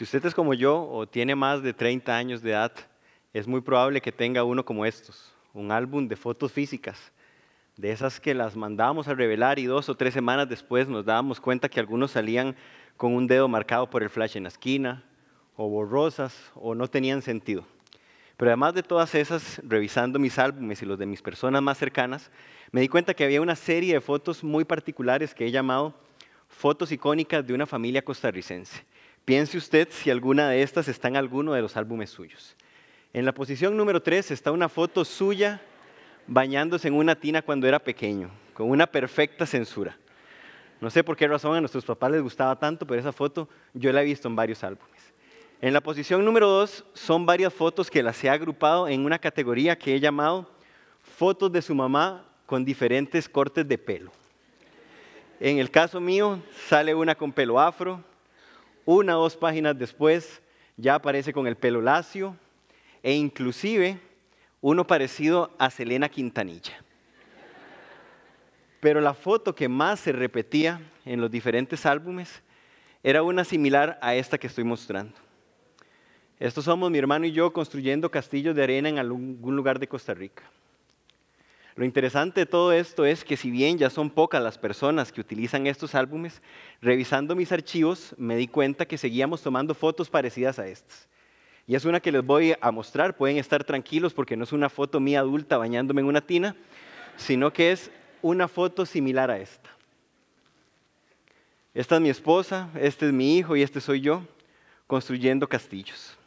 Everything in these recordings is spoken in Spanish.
Si usted es como yo o tiene más de 30 años de edad, es muy probable que tenga uno como estos, un álbum de fotos físicas, de esas que las mandábamos a revelar y dos o tres semanas después nos dábamos cuenta que algunos salían con un dedo marcado por el flash en la esquina, o borrosas, o no tenían sentido. Pero además de todas esas, revisando mis álbumes y los de mis personas más cercanas, me di cuenta que había una serie de fotos muy particulares que he llamado fotos icónicas de una familia costarricense. Piense usted si alguna de estas está en alguno de los álbumes suyos. En la posición número 3 está una foto suya bañándose en una tina cuando era pequeño, con una perfecta censura. No sé por qué razón a nuestros papás les gustaba tanto, pero esa foto yo la he visto en varios álbumes. En la posición número 2 son varias fotos que las he agrupado en una categoría que he llamado fotos de su mamá con diferentes cortes de pelo. En el caso mío sale una con pelo afro, una o dos páginas después ya aparece con el pelo lacio e inclusive uno parecido a Selena Quintanilla. Pero la foto que más se repetía en los diferentes álbumes era una similar a esta que estoy mostrando. Estos somos mi hermano y yo construyendo castillos de arena en algún lugar de Costa Rica. Lo interesante de todo esto es que si bien ya son pocas las personas que utilizan estos álbumes, revisando mis archivos me di cuenta que seguíamos tomando fotos parecidas a estas. Y es una que les voy a mostrar, pueden estar tranquilos porque no es una foto mía adulta bañándome en una tina, sino que es una foto similar a esta. Esta es mi esposa, este es mi hijo y este soy yo, construyendo castillos.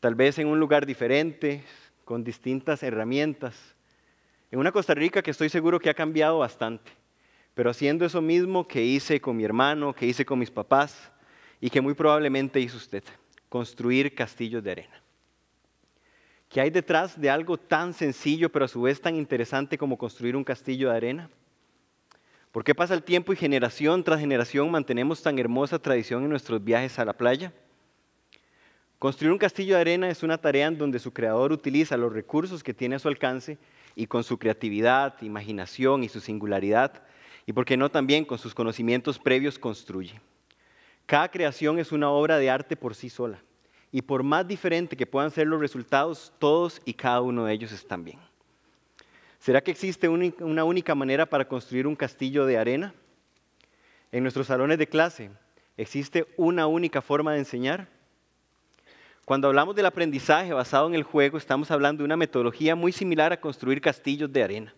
Tal vez en un lugar diferente, con distintas herramientas, en una Costa Rica que estoy seguro que ha cambiado bastante, pero haciendo eso mismo que hice con mi hermano, que hice con mis papás y que muy probablemente hizo usted, construir castillos de arena. ¿Qué hay detrás de algo tan sencillo, pero a su vez tan interesante como construir un castillo de arena? ¿Por qué pasa el tiempo y generación tras generación mantenemos tan hermosa tradición en nuestros viajes a la playa? Construir un castillo de arena es una tarea en donde su creador utiliza los recursos que tiene a su alcance y con su creatividad, imaginación y su singularidad, y por qué no también con sus conocimientos previos construye. Cada creación es una obra de arte por sí sola, y por más diferente que puedan ser los resultados, todos y cada uno de ellos están bien. ¿Será que existe una única manera para construir un castillo de arena? En nuestros salones de clase, ¿existe una única forma de enseñar? Cuando hablamos del aprendizaje basado en el juego, estamos hablando de una metodología muy similar a construir castillos de arena.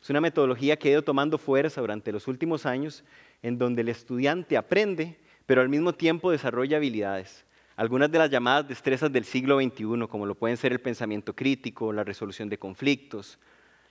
Es una metodología que ha ido tomando fuerza durante los últimos años, en donde el estudiante aprende, pero al mismo tiempo desarrolla habilidades. Algunas de las llamadas destrezas del siglo XXI, como lo pueden ser el pensamiento crítico, la resolución de conflictos,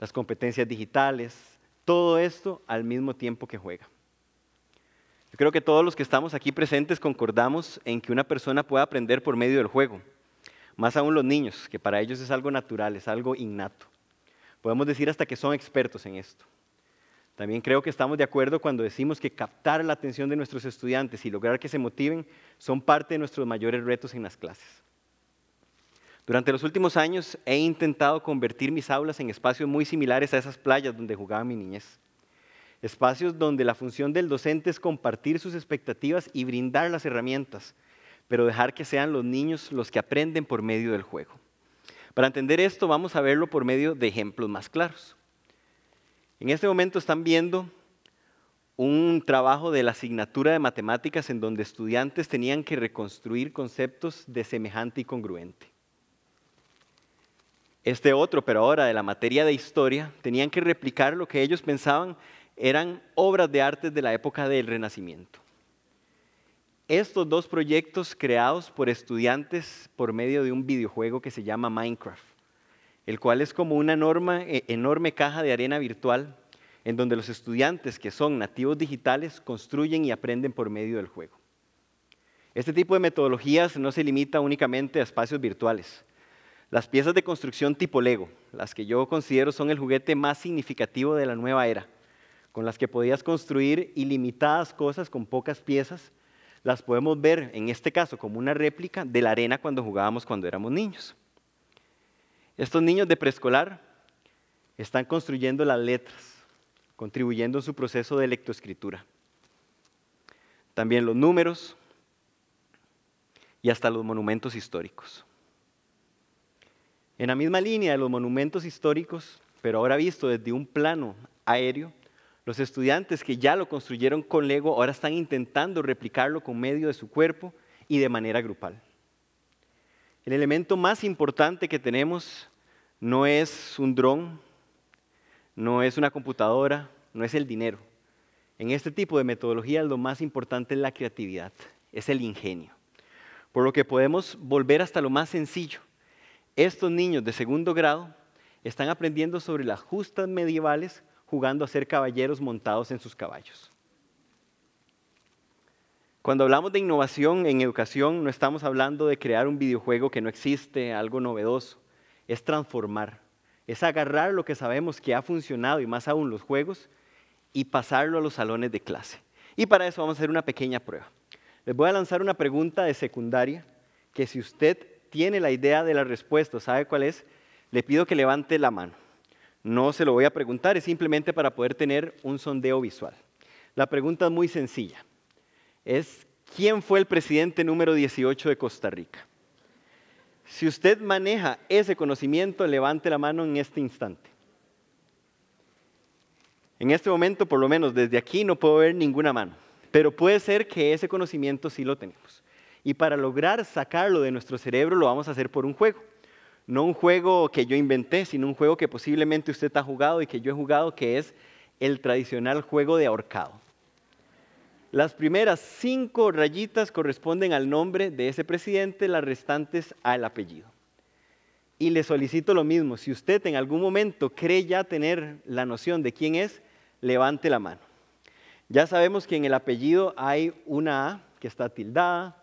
las competencias digitales, todo esto al mismo tiempo que juega. Yo creo que todos los que estamos aquí presentes concordamos en que una persona puede aprender por medio del juego, más aún los niños, que para ellos es algo natural, es algo innato. Podemos decir hasta que son expertos en esto. También creo que estamos de acuerdo cuando decimos que captar la atención de nuestros estudiantes y lograr que se motiven son parte de nuestros mayores retos en las clases. Durante los últimos años he intentado convertir mis aulas en espacios muy similares a esas playas donde jugaba mi niñez espacios donde la función del docente es compartir sus expectativas y brindar las herramientas, pero dejar que sean los niños los que aprenden por medio del juego. Para entender esto vamos a verlo por medio de ejemplos más claros. En este momento están viendo un trabajo de la asignatura de matemáticas en donde estudiantes tenían que reconstruir conceptos de semejante y congruente. Este otro, pero ahora de la materia de historia, tenían que replicar lo que ellos pensaban eran obras de arte de la época del Renacimiento. Estos dos proyectos creados por estudiantes por medio de un videojuego que se llama Minecraft, el cual es como una eh, enorme, caja de arena virtual en donde los estudiantes que son nativos digitales construyen y aprenden por medio del juego. Este tipo de metodologías no se limita únicamente a espacios virtuales. Las piezas de construcción tipo Lego, las que yo considero son el juguete más significativo de la nueva era, con las que podías construir ilimitadas cosas con pocas piezas, las podemos ver en este caso como una réplica de la arena cuando jugábamos cuando éramos niños. Estos niños de preescolar están construyendo las letras, contribuyendo en su proceso de lectoescritura. También los números y hasta los monumentos históricos. En la misma línea de los monumentos históricos, pero ahora visto desde un plano aéreo, los estudiantes que ya lo construyeron con Lego ahora están intentando replicarlo con medio de su cuerpo y de manera grupal. El elemento más importante que tenemos no es un dron, no es una computadora, no es el dinero. En este tipo de metodología lo más importante es la creatividad, es el ingenio. Por lo que podemos volver hasta lo más sencillo. Estos niños de segundo grado están aprendiendo sobre las justas medievales jugando a ser caballeros montados en sus caballos. Cuando hablamos de innovación en educación, no estamos hablando de crear un videojuego que no existe, algo novedoso. Es transformar, es agarrar lo que sabemos que ha funcionado y más aún los juegos y pasarlo a los salones de clase. Y para eso vamos a hacer una pequeña prueba. Les voy a lanzar una pregunta de secundaria que si usted tiene la idea de la respuesta, sabe cuál es, le pido que levante la mano. No se lo voy a preguntar, es simplemente para poder tener un sondeo visual. La pregunta es muy sencilla. Es, ¿quién fue el presidente número 18 de Costa Rica? Si usted maneja ese conocimiento, levante la mano en este instante. En este momento, por lo menos desde aquí, no puedo ver ninguna mano, pero puede ser que ese conocimiento sí lo tenemos. Y para lograr sacarlo de nuestro cerebro, lo vamos a hacer por un juego. No un juego que yo inventé, sino un juego que posiblemente usted ha jugado y que yo he jugado, que es el tradicional juego de ahorcado. Las primeras cinco rayitas corresponden al nombre de ese presidente, las restantes al apellido. Y le solicito lo mismo, si usted en algún momento cree ya tener la noción de quién es, levante la mano. Ya sabemos que en el apellido hay una A que está tildada,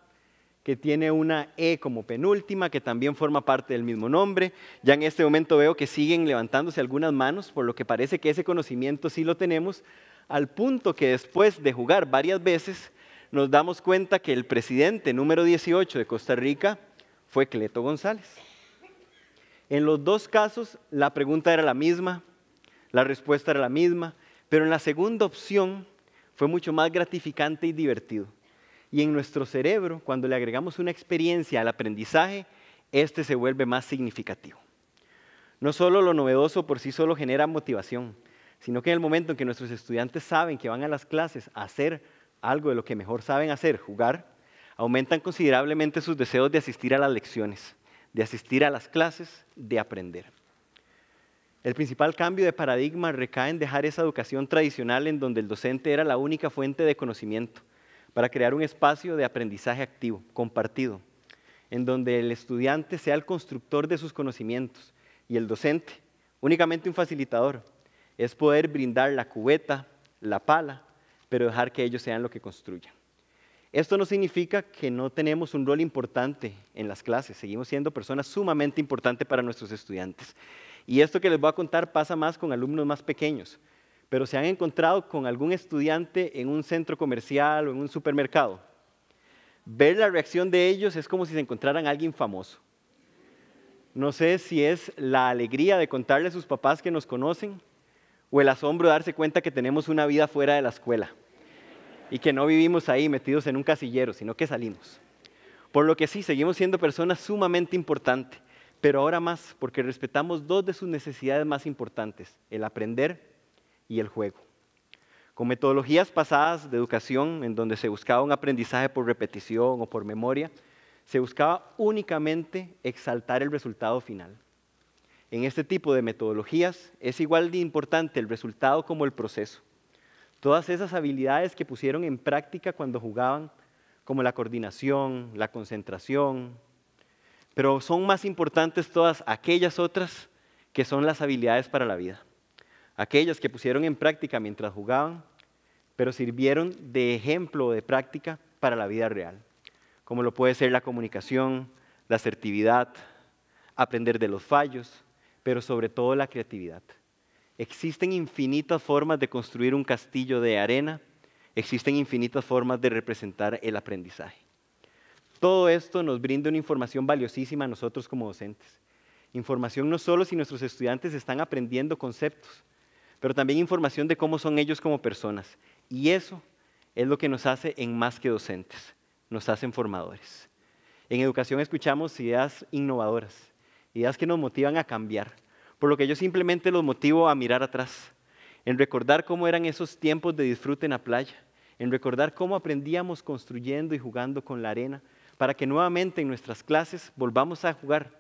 que tiene una E como penúltima, que también forma parte del mismo nombre. Ya en este momento veo que siguen levantándose algunas manos, por lo que parece que ese conocimiento sí lo tenemos, al punto que después de jugar varias veces, nos damos cuenta que el presidente número 18 de Costa Rica fue Cleto González. En los dos casos la pregunta era la misma, la respuesta era la misma, pero en la segunda opción fue mucho más gratificante y divertido y en nuestro cerebro, cuando le agregamos una experiencia al aprendizaje, este se vuelve más significativo. No solo lo novedoso por sí solo genera motivación, sino que en el momento en que nuestros estudiantes saben que van a las clases a hacer algo de lo que mejor saben hacer, jugar, aumentan considerablemente sus deseos de asistir a las lecciones, de asistir a las clases, de aprender. El principal cambio de paradigma recae en dejar esa educación tradicional en donde el docente era la única fuente de conocimiento para crear un espacio de aprendizaje activo, compartido, en donde el estudiante sea el constructor de sus conocimientos y el docente únicamente un facilitador. Es poder brindar la cubeta, la pala, pero dejar que ellos sean lo que construyan. Esto no significa que no tenemos un rol importante en las clases, seguimos siendo personas sumamente importantes para nuestros estudiantes. Y esto que les voy a contar pasa más con alumnos más pequeños, pero se han encontrado con algún estudiante en un centro comercial o en un supermercado. Ver la reacción de ellos es como si se encontraran a alguien famoso. No sé si es la alegría de contarle a sus papás que nos conocen o el asombro de darse cuenta que tenemos una vida fuera de la escuela y que no vivimos ahí metidos en un casillero, sino que salimos. Por lo que sí, seguimos siendo personas sumamente importantes, pero ahora más porque respetamos dos de sus necesidades más importantes, el aprender y el juego. Con metodologías pasadas de educación, en donde se buscaba un aprendizaje por repetición o por memoria, se buscaba únicamente exaltar el resultado final. En este tipo de metodologías es igual de importante el resultado como el proceso. Todas esas habilidades que pusieron en práctica cuando jugaban, como la coordinación, la concentración, pero son más importantes todas aquellas otras que son las habilidades para la vida. Aquellas que pusieron en práctica mientras jugaban, pero sirvieron de ejemplo de práctica para la vida real, como lo puede ser la comunicación, la asertividad, aprender de los fallos, pero sobre todo la creatividad. Existen infinitas formas de construir un castillo de arena, existen infinitas formas de representar el aprendizaje. Todo esto nos brinda una información valiosísima a nosotros como docentes. Información no solo si nuestros estudiantes están aprendiendo conceptos, pero también información de cómo son ellos como personas. Y eso es lo que nos hace en más que docentes, nos hacen formadores. En educación escuchamos ideas innovadoras, ideas que nos motivan a cambiar, por lo que yo simplemente los motivo a mirar atrás, en recordar cómo eran esos tiempos de disfrute en la playa, en recordar cómo aprendíamos construyendo y jugando con la arena, para que nuevamente en nuestras clases volvamos a jugar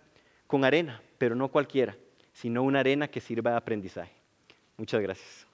con arena, pero no cualquiera, sino una arena que sirva de aprendizaje. Muchas gracias.